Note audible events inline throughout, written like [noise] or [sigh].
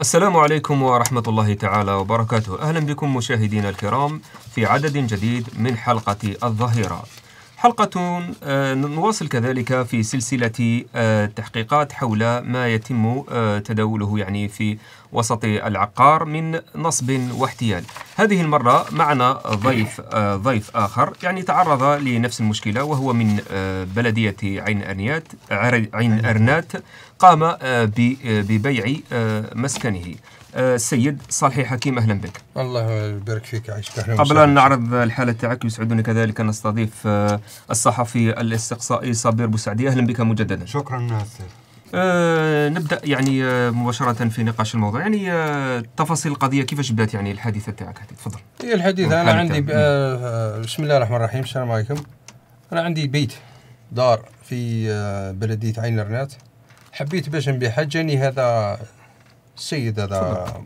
السلام عليكم ورحمة الله تعالى وبركاته أهلا بكم مشاهدينا الكرام في عدد جديد من حلقة الظهيرة حلقة آه، نواصل كذلك في سلسلة آه، تحقيقات حول ما يتم آه، تداوله يعني في وسط العقار من نصب واحتيال هذه المرة معنا ضيف ضيف آخر يعني تعرض لنفس المشكلة وهو من بلدية عين أرنيات عين أرنات قام آه، آه، ببيع آه، مسكنه السيد صالحي حكيم اهلا بك الله يبارك فيك عشت اهلا قبل ان نعرض الحاله تاعك يسعدني كذلك ان نستضيف الصحفي الاستقصائي صابر بوسعدي اهلا بك مجددا شكرا أه نبدا يعني مباشره في نقاش الموضوع يعني أه تفاصيل القضيه كيفاش بدات يعني الحادثه تاعك تفضل هي الحادثه انا عندي بسم الله الرحمن الرحيم السلام عليكم انا عندي بيت دار في بلديه عين الرنات حبيت باش نبيعها جاني هذا السيد هذا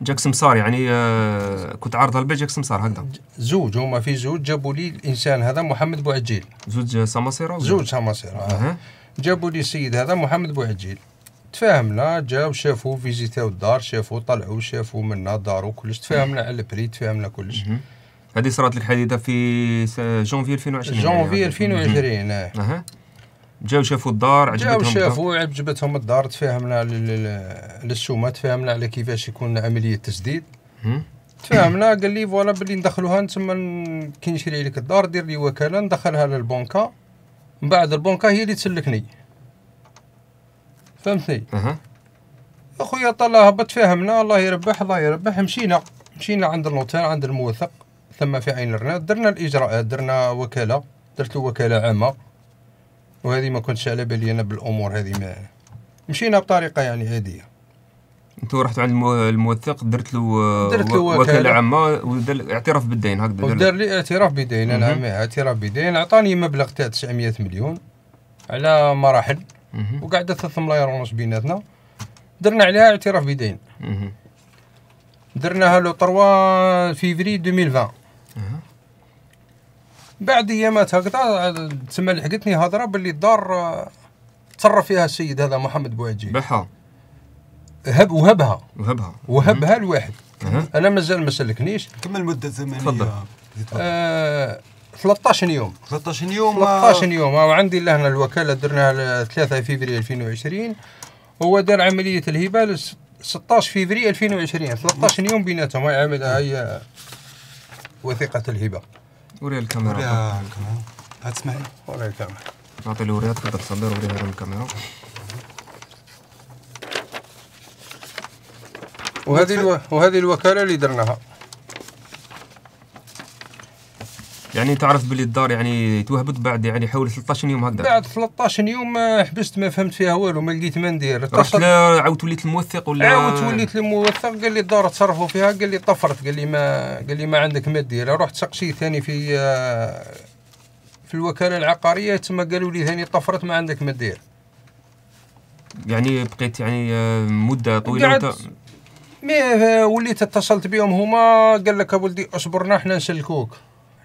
جاك سمسار يعني آه، كنت عارض لبيع جاك سمسار هكذا زوج هما في زوج جابوا لي الانسان هذا محمد بوعجيل زوج سماسيرا زوج سماسيرا آه. جابوا لي السيد هذا محمد بوعجيل تفاهمنا جاو شافوا فيزيتاو الدار شافوا طلعوا شافوا منا دارو كلش تفاهمنا على البري تفاهمنا كلش هذه صارت الحادثه في جونفي 2020 جونفي 2020 اه جاو شافوا الدار عجبتهم جاو شافوا عجبتهم الدار تفاهمنا على السومه تفاهمنا على كيفاش يكون عمليه تسديد تفاهمنا قال لي فوالا بلي ندخلوها تما كي نشري لك الدار دير لي وكاله ندخلها للبنكه من بعد البنكه هي اللي تسلكني فهمتني أه. اخويا طلع هبط فاهمنا الله يربح الله يربح مشينا مشينا عند النوتير عند الموثق ثم في عين الرناد درنا الاجراءات درنا وكاله درت له وكاله عامه وهذه ما كنتش على بالي انا بالامور هذه ما مشينا بطريقه يعني عاديه انت رحت عند الموثق درت له درت له وكاله عامه ودار اعتراف بالدين هكذا ودار لي اعتراف بالدين نعم اعتراف بالدين عطاني مبلغ تاع 900 مليون على مراحل وقعدت ثلاث ملايير ونص بيناتنا درنا عليها اعتراف بدين درناها لو 3 فيفري 2020 بعد ايامات هكذا آه، تسمى لحقتني هضره باللي الدار آه، تصرف فيها السيد هذا محمد بوعجي بحا هب وهبها وهبها وهبها لواحد انا مازال ما سلكنيش كم المده الزمنيه تفضل آه 13 يوم 13 يوم 13 يوم آه، وعندي لهنا الوكاله درناها 3 فيفري 2020 هو دار عمليه الهبه 16 فيفري 2020 13 يوم بيناتهم هي وثيقه الهبه وريها الكاميرا وريها الكاميرا هتسمعي وريها الكاميرا نعطي الوريات كده تصدر وريها الكاميرا وهذه الو... وهذه الوكاله اللي درناها يعني تعرف بلي الدار يعني توهبت بعد يعني حوالي 13 يوم هكذا بعد 13 يوم آه، حبست ما فهمت فيها والو ما لقيت ما ندير رحت عاود وليت الموثق ولا عاود وليت الموثق قال لي الدار تصرفوا فيها قال لي طفرت قال لي ما قال لي ما عندك ما دير رحت سقسي ثاني في آه، في الوكاله العقاريه تما قالوا لي ثاني طفرت ما عندك ما دير يعني بقيت يعني آه، مده طويله وانت مي وليت اتصلت بهم هما قال لك ولدي اصبرنا حنا نسلكوك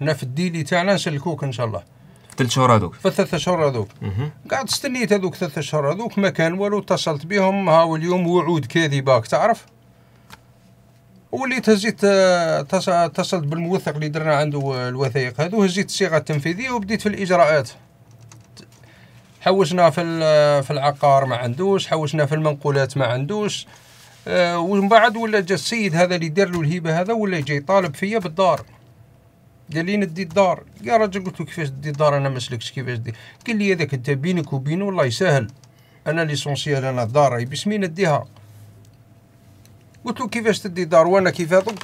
حنا في الديلي تاعنا نسلكوك ان شاء الله ثلاث شهور هذوك في الثلاث شهور هذوك قعدت استنيت هذوك ثلاث شهور هذوك ما كان والو اتصلت بهم هاو اليوم وعود كاذبه تعرف وليت هزيت آه، آه، اتصلت بالموثق اللي درنا عنده الوثائق هذو هزيت الصيغه التنفيذيه وبديت في الاجراءات حوشنا في آه، في العقار ما عندوش حوشنا في المنقولات ما عندوش ومن بعد ولا جا السيد هذا اللي دار له الهيبه هذا ولا جاي طالب فيا بالدار قال لي ندي الدار يا راجل قلت له كيفاش دي الدار انا ما سلكتش كيفاش دي قال لي هذاك انت بينك وبينه والله يسهل انا ليسونسيال انا الدار راهي باسمي نديها قلت له كيفاش تدي الدار وانا كيف هذوك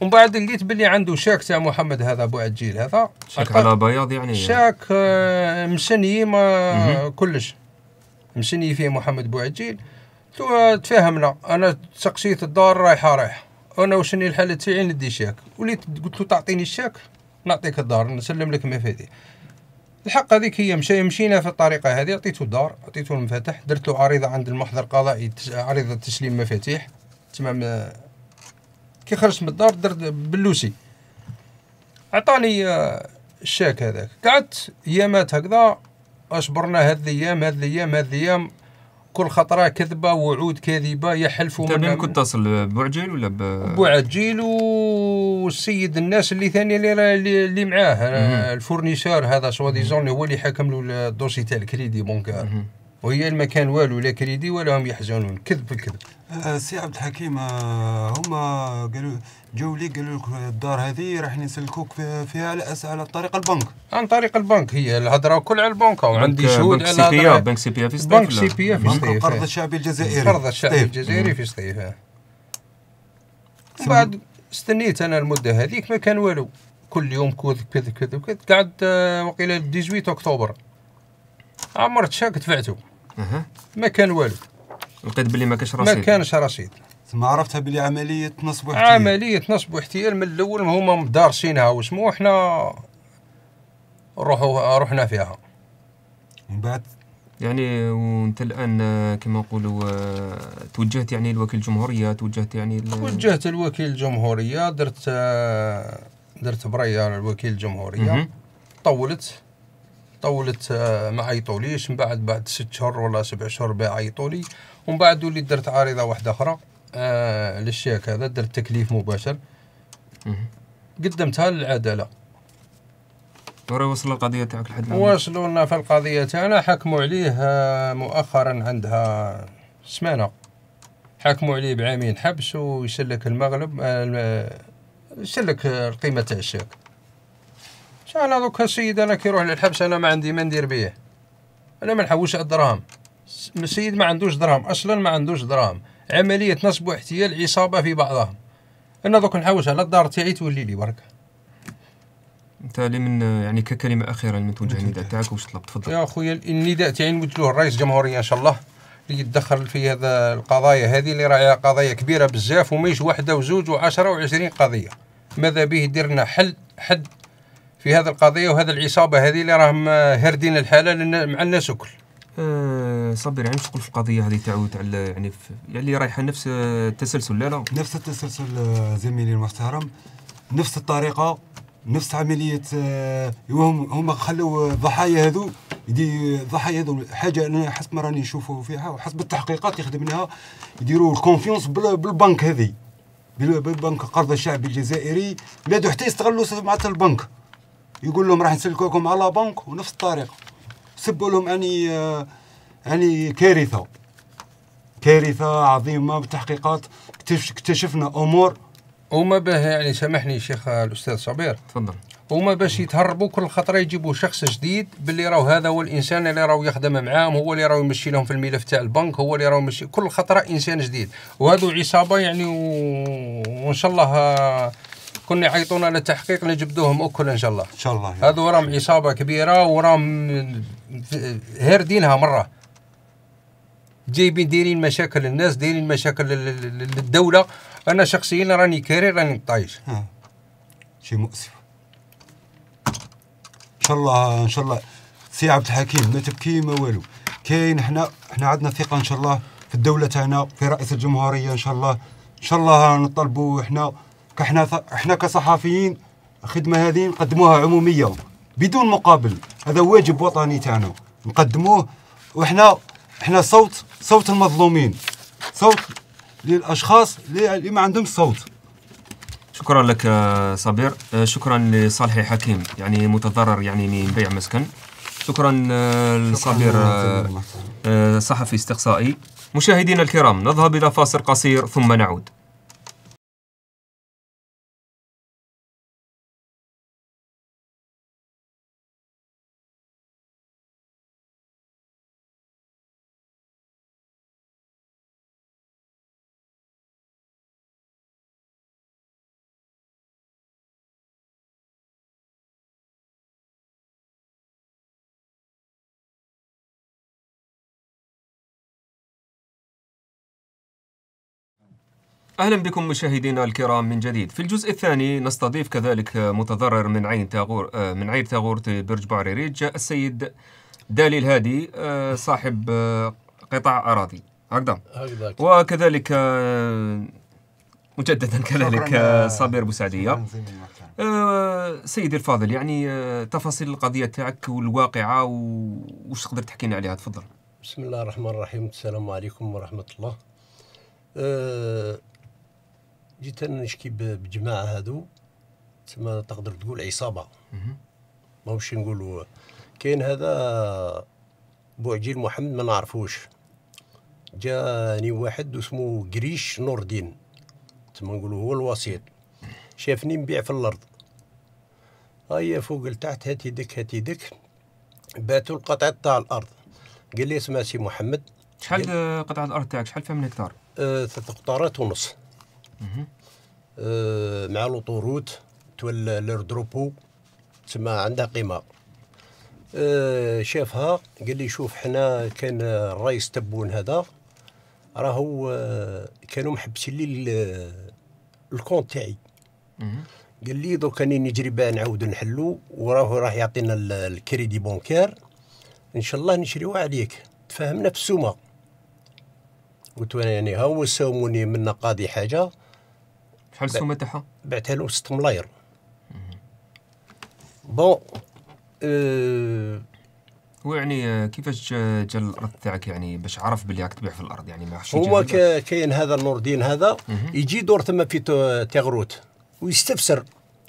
ومن بعد لقيت بلي عنده شاك تاع محمد هذا ابو عجيل هذا شاك على بياض يعني شاك آه، مسني ما كلش مسني فيه محمد بو عجيل آه، تفاهمنا انا تقسيط الدار رايحه رايحه انا وشني الحاله تاعي ندي شاك وليت قلت له تعطيني الشاك نعطيك الدار نسلم لك مفاتيح الحق هذيك هي مشي مشينا في الطريقه هذه عطيته الدار عطيته المفاتح درت له عريضه عند المحضر القضائي عريضه تسليم مفاتيح تمام كي خرجت من الدار درت بلوسي عطاني آه، الشاك هذاك قعدت يامات هكذا اصبرنا هاد الايام هاد الايام هاد الايام كل خطره كذبه وعود كذبه يحلفوا انت من كنت تصل بوعجيل ولا ب بوعجيل والسيد الناس اللي ثاني اللي اللي معاه الفورنيسور هذا سوا ديزون هو اللي حكم له الدوسي تاع الكريدي بونكار وهي المكان والو لا كريدي ولا هم يحزنون كذب الكذب آه، سي عبد الحكيم آه، هما قالوا جاو لي قالوا لك الدار هذه راح نسلكوك فيها على على طريق البنك عن طريق البنك هي الهضره كل على البنك وعندي شهود على سي بي بنك سي بي في بنك سي بي في إيه. قرض القرض الشعبي طيب. الجزائري القرض الشعبي الجزائري في سطيف إيه. من بعد استنيت انا المده هذيك ما كان والو كل يوم كذا كذا كذا كذا قعدت آه، وقيله 18 اكتوبر عمرت شاك دفعته ما كان والو لقيت بلي ما كانش رصيد ما كانش رصيد ثم عرفتها بلي عمليه نصب واحتيال عمليه نصب واحتيال من الاول هما مدارسينها وسمو حنا روحوا رحنا فيها من بعد يعني وانت الان آه، كما نقولوا آه، توجهت يعني لوكيل الجمهوريه توجهت يعني توجهت لوكيل الجمهوريه درت آه، درت برايه لوكيل الجمهوريه طولت طولت آه، ما عيطوليش من بعد بعد ست شهور ولا سبع شهور بها عيطولي ومن بعد وليت درت عارضه واحده اخرى آه للشيك هذا درت تكليف مباشر قدمتها للعداله وراه وصل القضيه تاعك لحد وصلوا لنا في القضيه تاعنا حكموا عليه آه، مؤخرا عندها سمانه حكموا عليه بعامين حبس ويسلك المغلب آه، يسلك القيمه تاع الشيك انا دوك السيد انا كي يروح للحبس انا ما عندي ما ندير بيه انا ما نحوش الدراهم السيد ما عندوش دراهم اصلا ما عندوش دراهم عمليه نصب واحتيال عصابه في بعضهم انا دوك نحوس على الدار تاعي تولي لي برك انت لي من يعني ككلمه اخيره اللي توجه النداء تاعك واش طلب تفضل يا خويا النداء تاعي نوجهه للرئيس الجمهوريه ان شاء الله اللي يتدخل في هذا القضايا هذه اللي راهي قضايا كبيره بزاف وماهيش وحده وزوج وعشرة وعشرين قضيه ماذا به يدير لنا حل حد في هذه القضيه وهذه العصابه هذه اللي راهم هاردين الحاله مع الناس الكل أه صبري يعني شكون في القضيه هذه تاع تاع يعني يعني رايحه نفس التسلسل لا لا نفس التسلسل آه، زميلي المحترم نفس الطريقه نفس عمليه آه، هم هم خلوا الضحايا هذو يدي الضحايا هذو حاجه انا حسب ما راني نشوفه فيها وحسب التحقيقات يخدمناها يديروا الكونفيونس بالبنك هذه بالبنك قرض الشعبي الجزائري بلادو حتى يستغلوا معناتها البنك يقول لهم راح نسلكوكم على بنك ونفس الطريقه سبوا لهم اني يعني آه، كارثه كارثه عظيمه بتحقيقات اكتشفنا امور وما به يعني سامحني شيخ الاستاذ صبير تفضل هما باش يتهربوا كل خطره يجيبوا شخص جديد باللي راهو هذا هو الانسان اللي راهو يخدم معاهم هو اللي راهو يمشي لهم في الملف تاع البنك هو اللي راهو يمشي كل خطره انسان جديد وهذو عصابه يعني و... وان شاء الله كنا يحيطون على التحقيق نجبدوهم اكل ان شاء الله ان شاء الله هذا وراهم عصابه كبيره وراهم هاردينها مره جايبين دايرين مشاكل الناس دايرين مشاكل للدوله انا شخصيا راني كاري راني طايش شيء مؤسف ان شاء الله ان شاء الله سي عبد الحكيم ما تبكي ما والو كاين حنا حنا عندنا ثقه ان شاء الله في الدوله تاعنا في رئيس الجمهوريه ان شاء الله ان شاء الله نطلبوا حنا كحنا احنا كصحفيين الخدمه هذه نقدموها عموميه بدون مقابل هذا واجب وطني تاعنا نقدموه وحنا احنا صوت صوت المظلومين صوت للاشخاص اللي ما عندهم صوت شكرا لك آه، صبير آه، شكرا لصالح حكيم يعني متضرر يعني من بيع مسكن شكرا آه، لصبير صحفي استقصائي مشاهدينا الكرام نذهب الى فاصل قصير ثم نعود أهلا بكم مشاهدينا الكرام من جديد في الجزء الثاني نستضيف كذلك متضرر من عين تاغور آه، من عين تاغور برج بعريريج السيد دالي الهادي آه، صاحب آه، قطاع أراضي هكذا وكذلك مجددا كذلك صابر بوسعدية سيدي الفاضل يعني تفاصيل القضية تاعك والواقعة وش تقدر تحكي لنا عليها تفضل بسم الله الرحمن الرحيم السلام عليكم ورحمة الله أه جيت انا نشكي بجماعه هادو تسمى تقدر تقول عصابه ماهوش نقولوا كاين هذا بوعجيل محمد ما نعرفوش جاني واحد اسمه قريش نور الدين تما نقولوا هو الوسيط شافني نبيع في الارض هيا فوق لتحت هات يدك هات يدك باتوا القطعة تاع الارض قال لي اسمع سي محمد شحال قطعة الارض تاعك شحال فيها من هكتار؟ آه ثلاث قطارات ونص أه، مع لوطوروت تولى لير دروبو تسمى عندها قيمه آه شافها قال لي شوف حنا كان الرئيس تبون هذا راهو أه، كانوا محبسين لي الكونت تاعي قال لي دوك راني نجري بها نعاود نحلو وراهو راح يعطينا الكريدي بونكار ان شاء الله نشريوها عليك تفاهمنا في السومه قلت يعني ها هو ساوموني منا قاضي حاجه شحال السومه تاعها؟ بعتها له 6 ملاير بون أه euh, هو يعني آه، كيفاش جا الارض تاعك يعني باش عرف باللي راك تبيع في الارض يعني ما هو كاين هذا النور الدين هذا يجي دور تما في تيغروت ويستفسر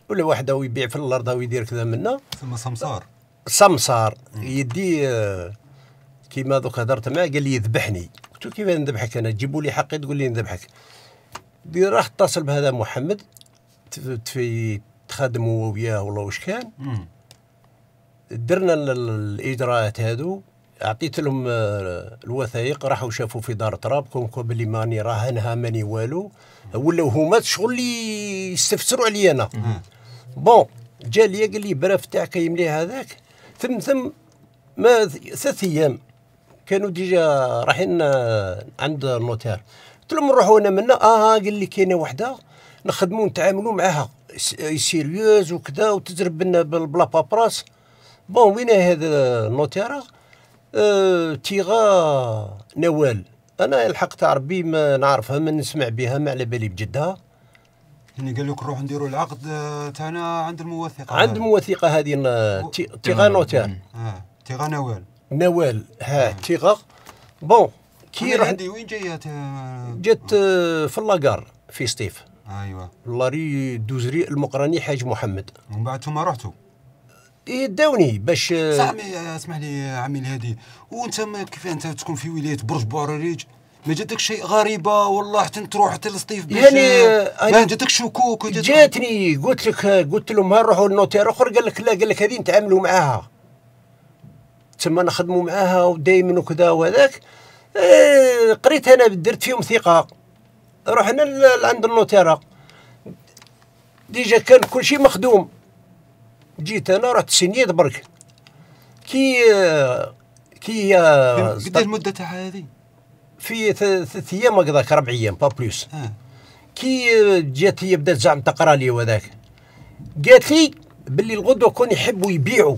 ولا واحد هو يبيع في الارض ويدير يدير كذا منا ثم سمسار سمسار يدي آه، كيما دوك هضرت معاه قال لي يذبحني قلت له كيف نذبحك انا تجيبوا لي حقي تقول لي نذبحك راح اتصل بهذا محمد في تخدم هو وياه ولا واش كان درنا الاجراءات هادو اعطيت لهم آه، الوثائق راحوا شافوا في دار تراب كون بلي ماني راهنها ماني والو ولاو هما شغل اللي يستفسروا علي انا بون جا لي قال لي براف تاعك يملي هذاك ثم ثم ما ثلاث ايام كانوا ديجا رايحين آه، عند النوتير قلت لهم نروحوا انا منا آه،, اه قال لي كاينه وحده نخدموا نتعاملوا معاها سيريوز وكذا وتجرب لنا بلا بابراس بون وين هذا النوتيرا أه تيغا نوال انا الحق تاع ربي ما نعرفها ما نسمع بها ما على بالي بجدها يعني قال لك نروح نديروا العقد آه، تاعنا عند الموثقه عند الموثقه هذه تيغا نوتير آه، تيغا نوال نوال ها تيغا بون كي رحت عندي وين جيت جات آه، في اللاكار في ستيف ايوا لاري دوزري المقراني حاج محمد ومن بعد ثم رحتوا يداوني إيه، باش صح آه، اسمح لي عمي الهادي وانت كيف انت تكون في ولايه برج بوريج ما جاتك شيء غريبه والله حتى تروح حتى لسطيف يعني آه، ما جاتك شكوك جاتني قلت لك قلت لهم ها نروحوا لنوتير اخر قال لك لا قال لك هذه نتعاملوا معاها تما نخدموا معاها ودائما وكذا وهذاك إيه، قريت انا درت فيهم ثقه رحنا لعند النوتيرا ديجا كان كل شيء مخدوم جيت انا رحت سنيت برك كي كي قداش إيه المده تاع هذه في ثلاث ايام هكذاك اربع ايام با بلوس آه. كي جات هي بدات زعما تقرا لي وذاك قالت لي باللي الغدوه كون يحبوا يبيعوا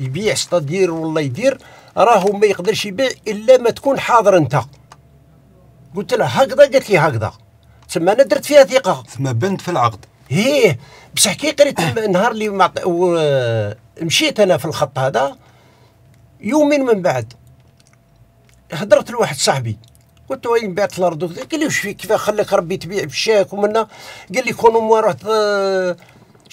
يبيع ستادير والله يدير راهو ما يقدرش يبيع الا ما تكون حاضر انت قلت لها هكذا قالت لي هكذا تما انا درت فيها ثقه تما بنت في العقد ايه بصح كي قريت النهار [coughs] اللي معط... و... مشيت انا في الخط هذا يومين من بعد هضرت لواحد صاحبي قلت له بعت الارض قال لي واش فيك كيف خلاك ربي تبيع بالشاك ومنا قال لي كونوا موا رحت آه،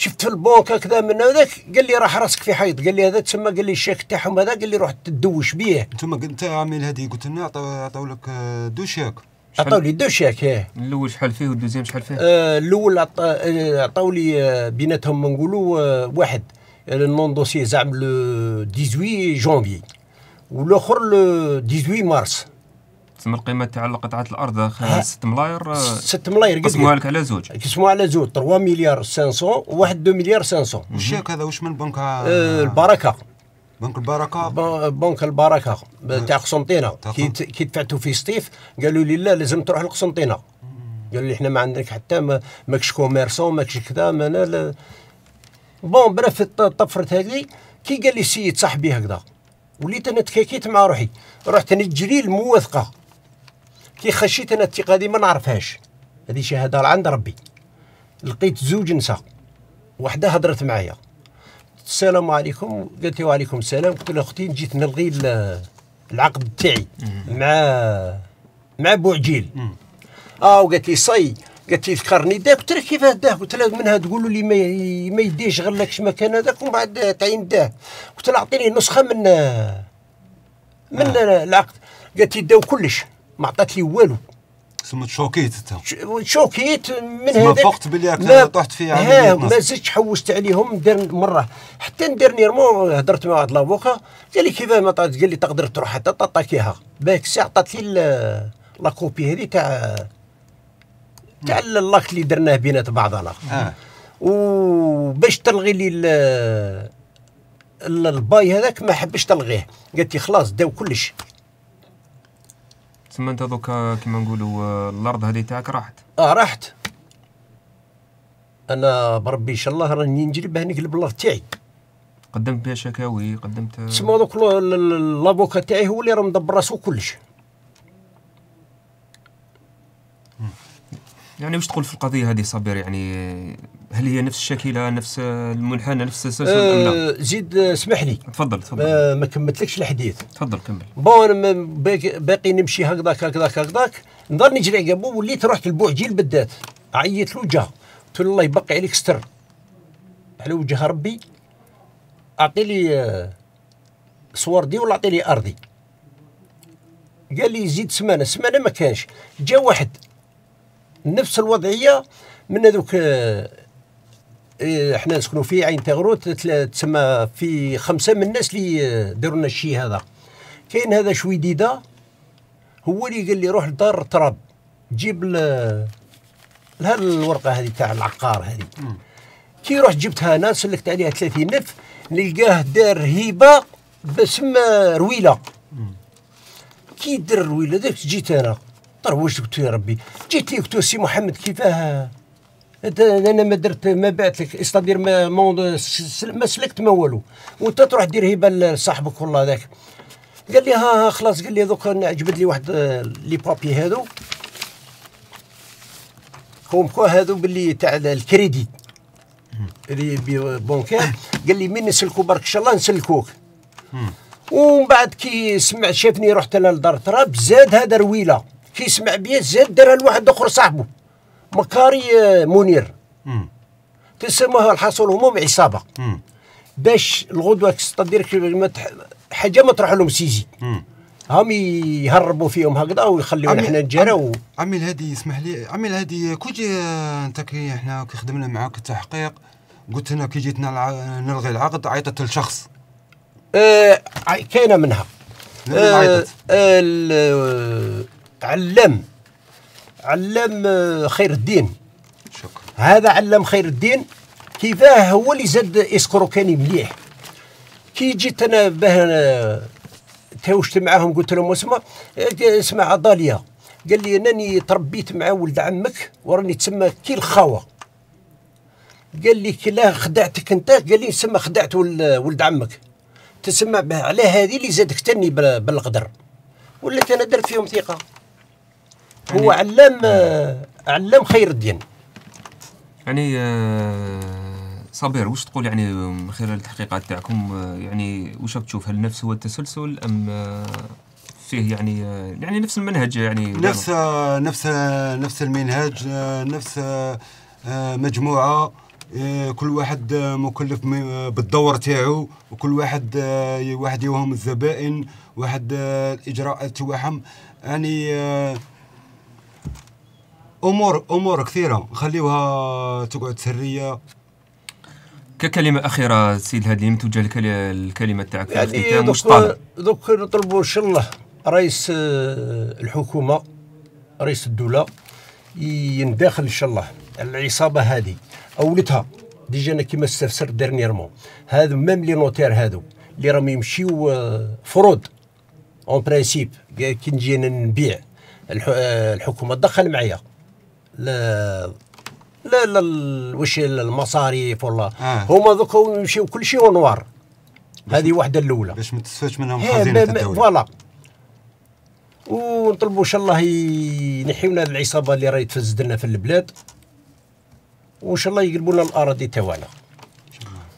شفت في البنك هكذا من هذاك قال لي راح راسك في حيط قال لي هذا تسمى قال لي الشيك تاعهم هذا قال لي روح تدوش بيه انتم انت عامل هذه قلت لنا عطاو لك دو شيك عطاو لي دو شيك ايه الاول شحال فيه والدوزيام شحال فيه؟ آه، الاول آه، عطاو لي آه، بيناتهم نقولوا واحد النون دوسي زعم لو 18 جونفي والاخر لو 18 مارس تسمى القيمه تاع قطعه الارض 6 ملاير 6 ملاير قسموها لك على زوج قسموها على زوج 3 مليار 500 وواحد 2 مليار 500 الشيك هذا واش من بنك آه، البركه بنك البركه بنك البركه تاع قسنطينه كي دفعتو في سطيف قالوا لي لا لازم تروح لقسنطينه قالوا لي احنا ما عندك حتى ماكش كوميرسون ماكش كذا ما انا بون برف طفرت هذه كي قال لي السيد صاحبي هكذا وليت انا تكاكيت مع روحي رحت نجري الموثقه كي خشيت انا الثقه هذه ما نعرفهاش هذه شهاده عند ربي لقيت زوج نساء وحده هضرت معايا السلام عليكم قالت لي وعليكم السلام قلت لها اختي جيت نلغي العقد تاعي مع مع بوعجيل اه وقالت لي صي قالت لي ذكرني داك قلت لها كيفاه داك قلت لها منها تقولوا لي ما ما يديش غير لك مكان هذاك ومن بعد تعين داه قلت لها اعطيني نسخه من من آه. العقد قالت لي داو كلش ما عطات لي والو تما تشوكيت انت تشوكيت من هذاك فقت بلي راك طحت في عمليه ما زدتش حوشت عليهم ندير مره حتى ديرنيرمون هضرت مع واحد لافوكا قال لي كيفاه ما قال لي تقدر تروح حتى تطاكيها باك الساعه عطات لي لا كوبي هذه تاع تاع اللاك اللي درناه بينات بعضنا آه. وباش تلغي لي الباي هذاك ما حبش تلغيه قالت لي خلاص داو كلش تسمى انت دوكا كيما نقولوا الارض هذه تاعك راحت اه راحت انا بربي ان شاء الله راني نجري بها نقلب الارض تاعي قدمت بها شكاوي قدمت تسمى دوك لافوكا تاعي هو اللي راه مدبر راسو كلش يعني واش تقول في القضيه هذه صابر يعني هل هي نفس الشكله نفس المنحنى نفس السلسله أه زيد أه، اسمح لي تفضل تفضل ما, أه، ما كملتلكش الحديث تفضل كمل بون باقي نمشي هكذاك هكذاك هكذاك نضل نجري عقابو وليت رحت لبوعجيل بالذات عيط له جا قلت له الله يبقي عليك ستر على وجه ربي اعطي لي أه، دي ولا اعطي لي ارضي قال لي زيد سمانه سمانه ما كانش جا واحد نفس الوضعيه من هذوك احنا إيه، نسكنوا في عين تغروت تسمى في خمسه من الناس اللي آه، داروا لنا الشيء هذا كاين هذا شوي ديدا هو اللي قال لي روح لدار التراب جيب لهاد الورقه هذه تاع العقار هذه كي رحت جبتها انا سلكت عليها 30 نف نلقاه دار هبه باسم آه، رويله كي دار رويله جيت انا طر واش قلت يا ربي جيت لي قلت سي محمد كيفاه انت انا ما درت ما بعت لك استدير ما ما سلكت ما والو وانت تروح دير هبه لصاحبك والله ذاك قال لي ها, ها خلاص قال لي انا عجبت لي واحد آه، لي بابي هادو كوم كو هادو باللي تاع الكريدي اللي بونكير قال لي من نسلكو برك ان شاء الله نسلكوك ومن بعد كي سمع شافني رحت انا لدار تراب زاد هذا رويله كي سمع بيا زاد دارها لواحد اخر صاحبه مكاري آه، منير تسموها الحصول هموم عصابه باش الغدوه تستدير حاجه ما تروح لهم سيزي هم يهربوا فيهم هكذا ويخليونا احنا و عمي الهادي اسمح لي عمي الهادي كوجي جي انت آه، كي احنا كي خدمنا معاك التحقيق قلت لنا كي جيتنا نلغي العقد عيطت لشخص اه كاينه منها آه آه علم علام آه، خير الدين شكرا هذا علام خير الدين كيفاه هو اللي زاد اسكروكاني مليح كي جيت انا باه تاوشت معاهم قلت لهم اسمع آه، اسمع داليا قال لي انني تربيت مع ولد عمك وراني تسمى كي الخاوه قال لي كلا خدعتك انت قال لي تسمى خدعت ولد عمك تسمى على هذه اللي زادك تني بالقدر ولات انا درت فيهم ثقه يعني هو آه، علام علام خير الدين يعني آه، صبير واش تقول يعني من خلال التحقيقات تاعكم آه، يعني واش راك تشوف هل نفس هو التسلسل ام فيه يعني يعني نفس المنهج يعني نفس نفس نفس المنهج نفس مجموعه كل واحد مكلف بالدور تاعو وكل واحد واحد يوهم الزبائن واحد الاجراءات تاعهم يعني امور امور كثيره نخليوها تقعد سريه ككلمة أخيرة سيد هادي توجه لك الكلمة تاعك في يعني الختام واش طالب؟ دوك نطلبوا إن شاء الله رئيس آه، الحكومة رئيس الدولة ينداخل إن شاء الله العصابة هذه أولتها ديجا أنا كيما استفسر ديرنييرمون هذا ميم لي نوتير هادو اللي راهم يمشيو آه، فرود اون برانسيب كي نجي نبيع آه، الحكومة دخل معايا لا لا لا واش المصاريف ولا آه. هما دوك يمشيو كل شيء ونوار هذه واحده الاولى باش ما تسفاش منهم خزينه الدوله فوالا ونطلبوا ان شاء الله ينحيونا العصابه اللي راهي تفزد لنا في البلاد وان شاء الله يقلبوا لنا الاراضي تاعنا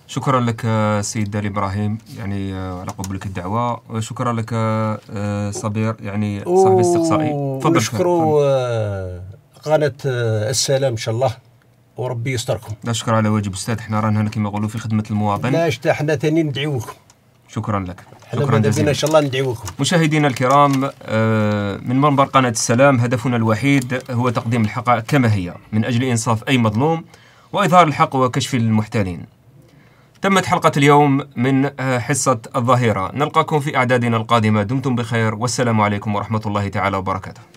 شكرا لك آه، سيد دالي ابراهيم يعني آه، على قبولك الدعوه شكرا لك آه، صبير يعني صاحب استقصائي تفضل شكرا قناه السلام ان شاء الله وربي يستركم لا شكرا على واجب استاذ حنا رانا هنا كما يقولوا في خدمه المواطن لا حتى حنا ثاني ندعيوكم شكرا لك شكرا جزيلا ان شاء الله ندعوكم مشاهدينا الكرام آه، من منبر قناه السلام هدفنا الوحيد هو تقديم الحقائق كما هي من اجل انصاف اي مظلوم واظهار الحق وكشف المحتالين تمت حلقه اليوم من آه، حصه الظهيره نلقاكم في اعدادنا القادمه دمتم بخير والسلام عليكم ورحمه الله تعالى وبركاته